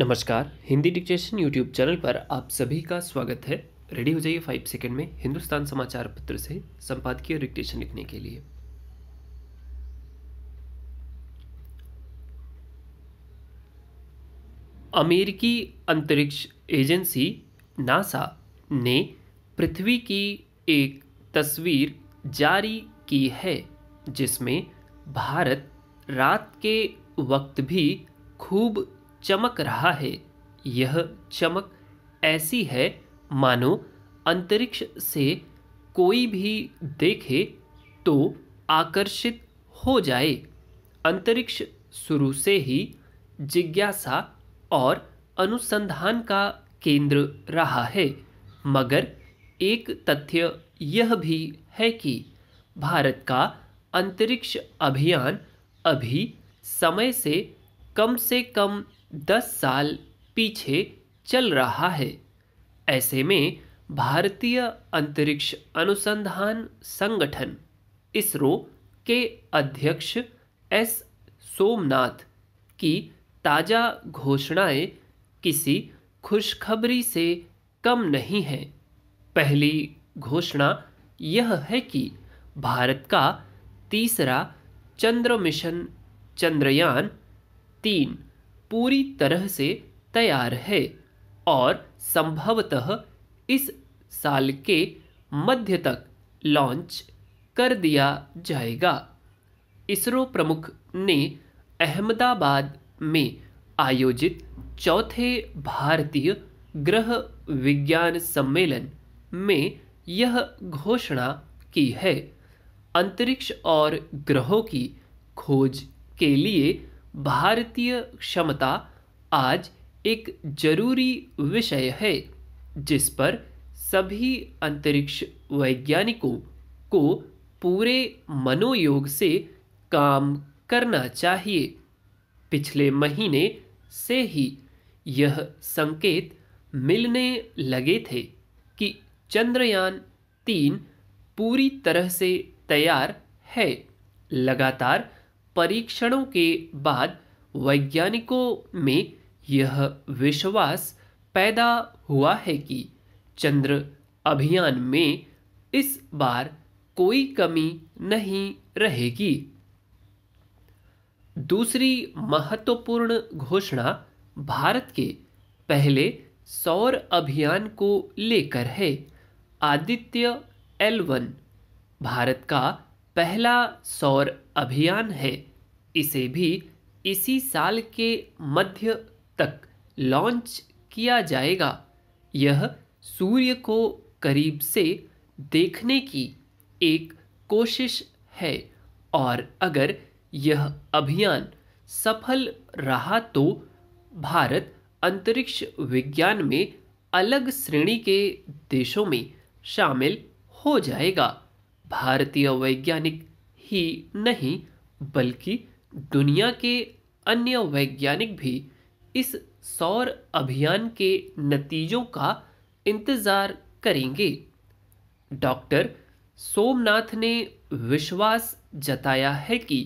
नमस्कार Hindi dictation YouTube channel पर आप सभी का स्वागत है रेडी हो जाइए फाइव सेकंड में हिंदुस्तान समाचार पत्र से संपादकीय डिक्टेशन लिखने के लिए अमेरिकी अंतरिक्ष एजेंसी नासा ने पृथ्वी की एक तस्वीर जारी की है जिसमें भारत रात के वक्त भी खूब चमक रहा है यह चमक ऐसी है मानो अंतरिक्ष से कोई भी देखे तो आकर्षित हो जाए अंतरिक्ष शुरू से ही जिज्ञासा और अनुसंधान का केंद्र रहा है मगर एक तथ्य यह भी है कि भारत का अंतरिक्ष अभियान अभी समय से कम से कम दस साल पीछे चल रहा है ऐसे में भारतीय अंतरिक्ष अनुसंधान संगठन इसरो के अध्यक्ष एस सोमनाथ की ताज़ा घोषणाएं किसी खुशखबरी से कम नहीं है पहली घोषणा यह है कि भारत का तीसरा चंद्र मिशन चंद्रयान तीन पूरी तरह से तैयार है और संभवतः इस साल के मध्य तक लॉन्च कर दिया जाएगा इसरो प्रमुख ने अहमदाबाद में आयोजित चौथे भारतीय ग्रह विज्ञान सम्मेलन में यह घोषणा की है अंतरिक्ष और ग्रहों की खोज के लिए भारतीय क्षमता आज एक जरूरी विषय है जिस पर सभी अंतरिक्ष वैज्ञानिकों को पूरे मनोयोग से काम करना चाहिए पिछले महीने से ही यह संकेत मिलने लगे थे कि चंद्रयान तीन पूरी तरह से तैयार है लगातार परीक्षणों के बाद वैज्ञानिकों में यह विश्वास पैदा हुआ है कि चंद्र अभियान में इस बार कोई कमी नहीं रहेगी दूसरी महत्वपूर्ण घोषणा भारत के पहले सौर अभियान को लेकर है आदित्य एल वन भारत का पहला सौर अभियान है इसे भी इसी साल के मध्य तक लॉन्च किया जाएगा यह सूर्य को करीब से देखने की एक कोशिश है और अगर यह अभियान सफल रहा तो भारत अंतरिक्ष विज्ञान में अलग श्रेणी के देशों में शामिल हो जाएगा भारतीय वैज्ञानिक ही नहीं बल्कि दुनिया के अन्य वैज्ञानिक भी इस सौर अभियान के नतीजों का इंतज़ार करेंगे डॉक्टर सोमनाथ ने विश्वास जताया है कि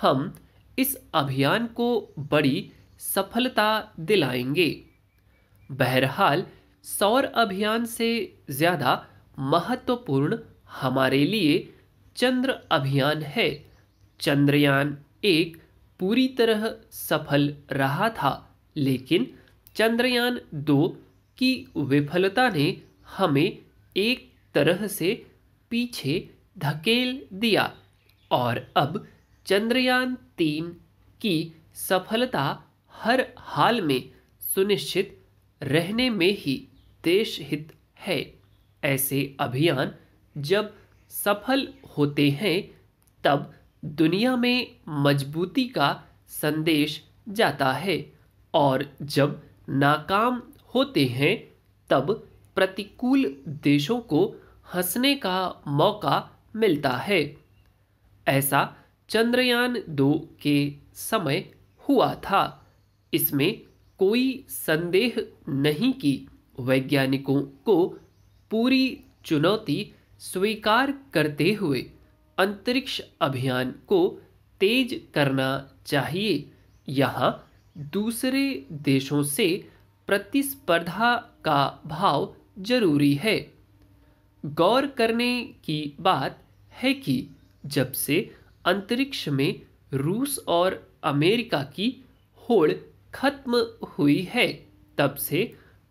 हम इस अभियान को बड़ी सफलता दिलाएंगे बहरहाल सौर अभियान से ज़्यादा महत्वपूर्ण हमारे लिए चंद्र अभियान है चंद्रयान एक पूरी तरह सफल रहा था लेकिन चंद्रयान दो की विफलता ने हमें एक तरह से पीछे धकेल दिया और अब चंद्रयान तीन की सफलता हर हाल में सुनिश्चित रहने में ही देश हित है ऐसे अभियान जब सफल होते हैं तब दुनिया में मजबूती का संदेश जाता है और जब नाकाम होते हैं तब प्रतिकूल देशों को हंसने का मौका मिलता है ऐसा चंद्रयान दो के समय हुआ था इसमें कोई संदेह नहीं कि वैज्ञानिकों को पूरी चुनौती स्वीकार करते हुए अंतरिक्ष अभियान को तेज करना चाहिए यहाँ दूसरे देशों से प्रतिस्पर्धा का भाव जरूरी है गौर करने की बात है कि जब से अंतरिक्ष में रूस और अमेरिका की होड़ खत्म हुई है तब से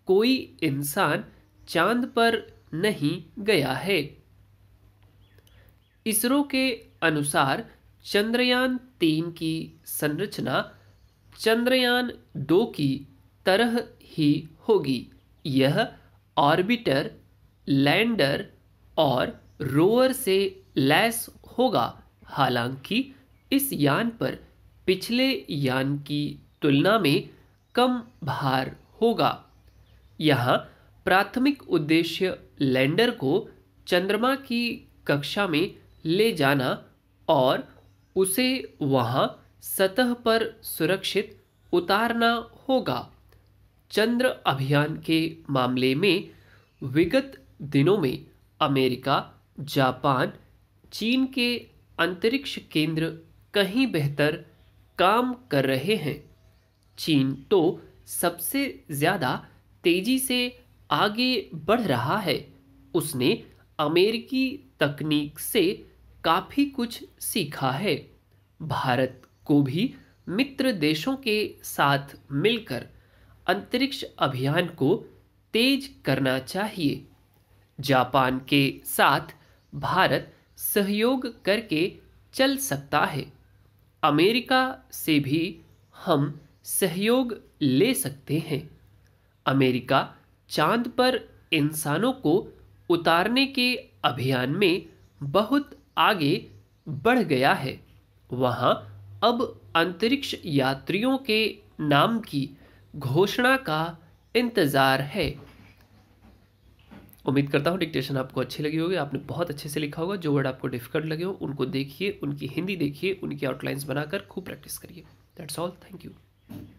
कोई इंसान चांद पर नहीं गया है इसरो के अनुसार चंद्रयान तीन की संरचना चंद्रयान दो की तरह ही होगी यह ऑर्बिटर लैंडर और रोवर से लैस होगा हालांकि इस यान पर पिछले यान की तुलना में कम भार होगा यहाँ प्राथमिक उद्देश्य लैंडर को चंद्रमा की कक्षा में ले जाना और उसे वहाँ सतह पर सुरक्षित उतारना होगा चंद्र अभियान के मामले में विगत दिनों में अमेरिका जापान चीन के अंतरिक्ष केंद्र कहीं बेहतर काम कर रहे हैं चीन तो सबसे ज़्यादा तेज़ी से आगे बढ़ रहा है उसने अमेरिकी तकनीक से काफ़ी कुछ सीखा है भारत को भी मित्र देशों के साथ मिलकर अंतरिक्ष अभियान को तेज करना चाहिए जापान के साथ भारत सहयोग करके चल सकता है अमेरिका से भी हम सहयोग ले सकते हैं अमेरिका चांद पर इंसानों को उतारने के अभियान में बहुत आगे बढ़ गया है वहाँ अब अंतरिक्ष यात्रियों के नाम की घोषणा का इंतज़ार है उम्मीद करता हूँ डिक्टेशन आपको अच्छी लगी होगी आपने बहुत अच्छे से लिखा होगा जो वर्ड आपको डिफिकल्ट लगे हो उनको देखिए उनकी हिंदी देखिए उनकी आउटलाइंस बनाकर खूब प्रैक्टिस करिए दैट्स ऑल थैंक यू